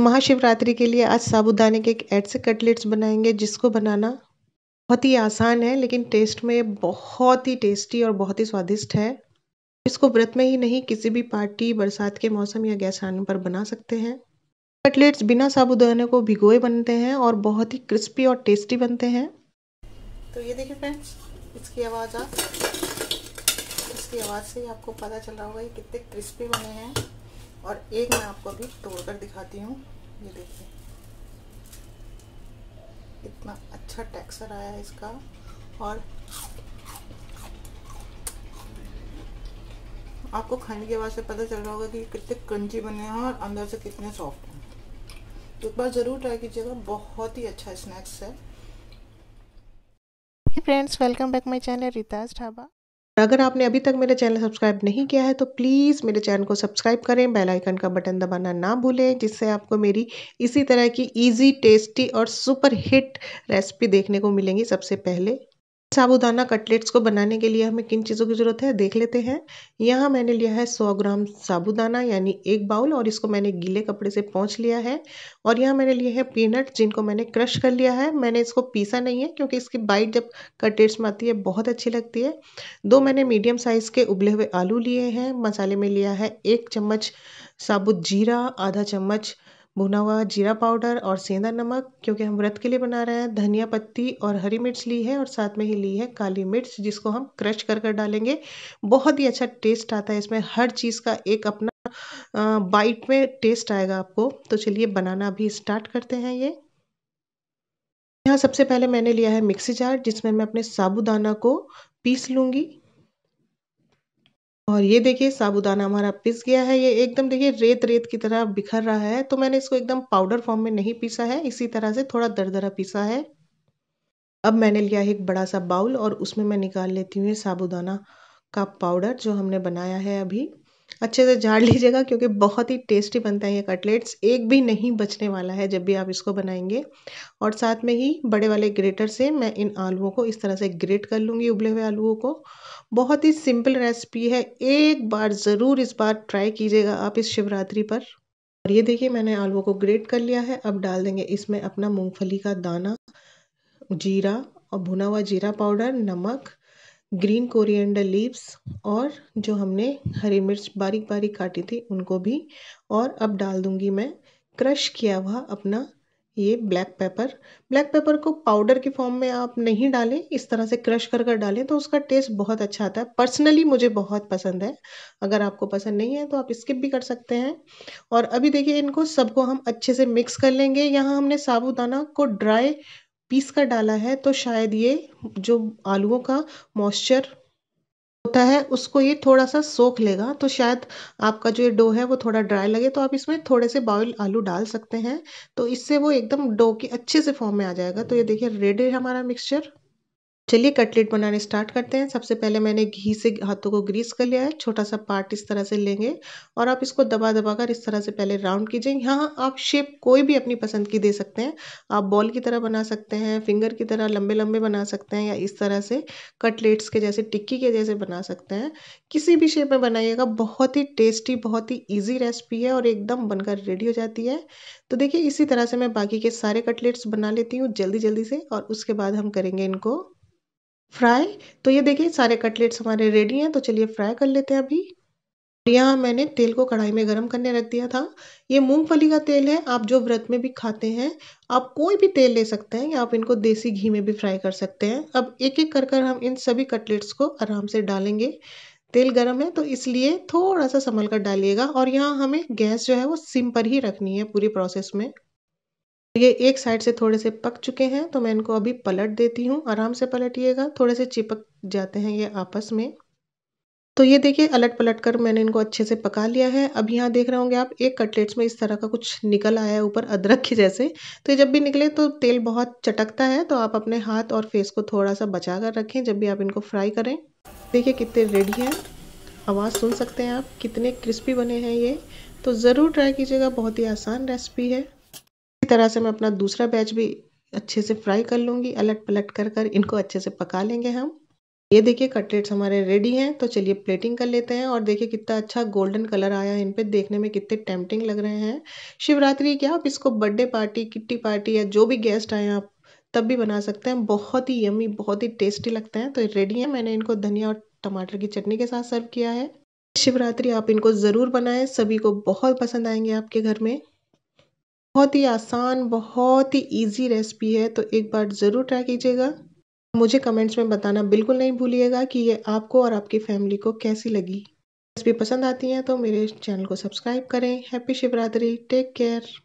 महाशिवरात्रि के लिए आज साबुदाने के एक ऐसे कटलेट्स बनाएंगे जिसको बनाना बहुत ही आसान है लेकिन टेस्ट में बहुत ही टेस्टी और बहुत ही स्वादिष्ट है इसको व्रत में ही नहीं किसी भी पार्टी बरसात के मौसम या गैस आने पर बना सकते हैं कटलेट्स बिना साबुदाने को भिगोए बनते हैं और बहुत ही क्रिस्पी और टेस्टी बनते हैं तो ये देखिए फ्रेंड्स इसकी आवाज़ आप इसकी आवाज़ से ही आपको पता चल रहा होगा ये कितने क्रिस्पी बने हैं और एक मैं आपको अभी तोड़कर दिखाती हूँ ये देखिए इतना अच्छा टेक्सचर आया है इसका और आपको खाने के बाद से पता चल रहा होगा कि कितने क्रंची बने हैं और अंदर से कितने सॉफ्ट हैं तो एक बार ज़रूर ट्राई कीजिएगा बहुत ही अच्छा स्नैक्स है friends welcome back my channel Ritaj Dhaba अगर आपने अभी तक मेरा चैनल सब्सक्राइब नहीं किया है तो प्लीज़ मेरे चैनल को सब्सक्राइब करें बेल आइकन का बटन दबाना ना भूलें जिससे आपको मेरी इसी तरह की इजी टेस्टी और सुपर हिट रेसिपी देखने को मिलेंगी सबसे पहले साबूदाना कटलेट्स को बनाने के लिए हमें किन चीज़ों की ज़रूरत है देख लेते हैं यहाँ मैंने लिया है 100 ग्राम साबुदाना यानी एक बाउल और इसको मैंने गीले कपड़े से पहुँच लिया है और यहाँ मैंने लिए हैं पीनट जिनको मैंने क्रश कर लिया है मैंने इसको पीसा नहीं है क्योंकि इसकी बाइट जब कटलेट्स में आती है बहुत अच्छी लगती है दो मैंने मीडियम साइज़ के उबले हुए आलू लिए हैं मसाले में लिया है एक चम्मच साबुत जीरा आधा चम्मच भुना हुआ जीरा पाउडर और सेंधा नमक क्योंकि हम व्रत के लिए बना रहे हैं धनिया पत्ती और हरी मिर्च ली है और साथ में ही ली है काली मिर्च जिसको हम क्रश कर कर डालेंगे बहुत ही अच्छा टेस्ट आता है इसमें हर चीज़ का एक अपना बाइट में टेस्ट आएगा आपको तो चलिए बनाना अभी स्टार्ट करते हैं ये यहाँ सबसे पहले मैंने लिया है मिक्सी जार जिसमें मैं अपने साबुदाना को पीस लूँगी और ये देखिए साबूदाना हमारा पिस गया है ये एकदम देखिए रेत रेत की तरह बिखर रहा है तो मैंने इसको एकदम पाउडर फॉर्म में नहीं पीसा है इसी तरह से थोड़ा दरदरा पीसा है अब मैंने लिया है एक बड़ा सा बाउल और उसमें मैं निकाल लेती हूँ ये साबूदाना का पाउडर जो हमने बनाया है अभी अच्छे से झाड़ लीजिएगा क्योंकि बहुत ही टेस्टी बनता है ये कटलेट्स एक भी नहीं बचने वाला है जब भी आप इसको बनाएंगे और साथ में ही बड़े वाले ग्रेटर से मैं इन आलुओं को इस तरह से ग्रेट कर लूँगी उबले हुए आलुओं को बहुत ही सिंपल रेसिपी है एक बार ज़रूर इस बार ट्राई कीजिएगा आप इस शिवरात्रि पर और ये देखिए मैंने आलूओं को ग्रेट कर लिया है अब डाल देंगे इसमें अपना मूँगफली का दाना जीरा और भुना हुआ जीरा पाउडर नमक ग्रीन कोरिएंडर लीव्स और जो हमने हरी मिर्च बारीक बारीक काटी थी उनको भी और अब डाल दूंगी मैं क्रश किया हुआ अपना ये ब्लैक पेपर ब्लैक पेपर को पाउडर के फॉर्म में आप नहीं डालें इस तरह से क्रश कर कर डालें तो उसका टेस्ट बहुत अच्छा आता है पर्सनली मुझे बहुत पसंद है अगर आपको पसंद नहीं है तो आप स्किप भी कर सकते हैं और अभी देखिए इनको सबको हम अच्छे से मिक्स कर लेंगे यहाँ हमने साबुदाना को ड्राई पीस कर डाला है तो शायद ये जो आलूओं का मॉइस्चर होता है उसको ये थोड़ा सा सोख लेगा तो शायद आपका जो ये डो है वो थोड़ा ड्राई लगे तो आप इसमें थोड़े से बॉयल आलू डाल सकते हैं तो इससे वो एकदम डो के अच्छे से फॉर्म में आ जाएगा तो ये देखिए रेडी है हमारा मिक्सचर चलिए कटलेट बनाने स्टार्ट करते हैं सबसे पहले मैंने घी से हाथों को ग्रीस कर लिया है छोटा सा पार्ट इस तरह से लेंगे और आप इसको दबा दबा कर इस तरह से पहले राउंड कीजिए यहाँ आप शेप कोई भी अपनी पसंद की दे सकते हैं आप बॉल की तरह बना सकते हैं फिंगर की तरह लंबे लंबे बना सकते हैं या इस तरह से कटलेट्स के जैसे टिक्की के जैसे बना सकते हैं किसी भी शेप में बनाइएगा बहुत ही टेस्टी बहुत ही ईजी रेसिपी है और एकदम बनकर रेडी हो जाती है तो देखिए इसी तरह से मैं बाकी के सारे कटलेट्स बना लेती हूँ जल्दी जल्दी से और उसके बाद हम करेंगे इनको फ्राई तो ये देखिए सारे कटलेट्स हमारे रेडी हैं तो चलिए फ्राई कर लेते हैं अभी यहाँ मैंने तेल को कढ़ाई में गरम करने रख दिया था ये मूंगफली का तेल है आप जो व्रत में भी खाते हैं आप कोई भी तेल ले सकते हैं या आप इनको देसी घी में भी फ्राई कर सकते हैं अब एक एक कर कर हम इन सभी कटलेट्स को आराम से डालेंगे तेल गर्म है तो इसलिए थोड़ा सा संभल कर डालिएगा और यहाँ हमें गैस जो है वो सिम पर ही रखनी है पूरी प्रोसेस में ये एक साइड से थोड़े से पक चुके हैं तो मैं इनको अभी पलट देती हूँ आराम से पलटिएगा थोड़े से चिपक जाते हैं ये आपस में तो ये देखिए अलट पलट कर मैंने इनको अच्छे से पका लिया है अब यहाँ देख रहे होंगे आप एक कटलेट्स में इस तरह का कुछ निकल आया है ऊपर अदरक के जैसे तो ये जब भी निकले तो तेल बहुत चटकता है तो आप अपने हाथ और फेस को थोड़ा सा बचा कर रखें जब भी आप इनको फ्राई करें देखिए कितने रेडी हैं आवाज़ सुन सकते हैं आप कितने क्रिस्पी बने हैं ये तो ज़रूर ट्राई कीजिएगा बहुत ही आसान रेसिपी है तरह से मैं अपना दूसरा बैच भी अच्छे से फ्राई कर लूँगी अलट पलट कर कर इनको अच्छे से पका लेंगे हम ये देखिए कटलेट्स हमारे रेडी हैं तो चलिए प्लेटिंग कर लेते हैं और देखिए कितना अच्छा गोल्डन कलर आया है इन पे देखने में कितने टेम्पटिंग लग रहे हैं शिवरात्रि क्या आप इसको बर्थडे पार्टी किट्टी पार्टी या जो भी गेस्ट आए आप तब भी बना सकते हैं बहुत ही यमी बहुत ही टेस्टी लगते हैं तो रेडी है मैंने इनको धनिया और टमाटर की चटनी के साथ सर्व किया है शिवरात्रि आप इनको ज़रूर बनाएं सभी को बहुत पसंद आएंगे आपके घर में बहुत ही आसान बहुत ही इजी रेसिपी है तो एक बार ज़रूर ट्राई कीजिएगा मुझे कमेंट्स में बताना बिल्कुल नहीं भूलिएगा कि ये आपको और आपकी फैमिली को कैसी लगी रेसिपी पसंद आती है तो मेरे चैनल को सब्सक्राइब करें हैप्पी शिवरात्रि टेक केयर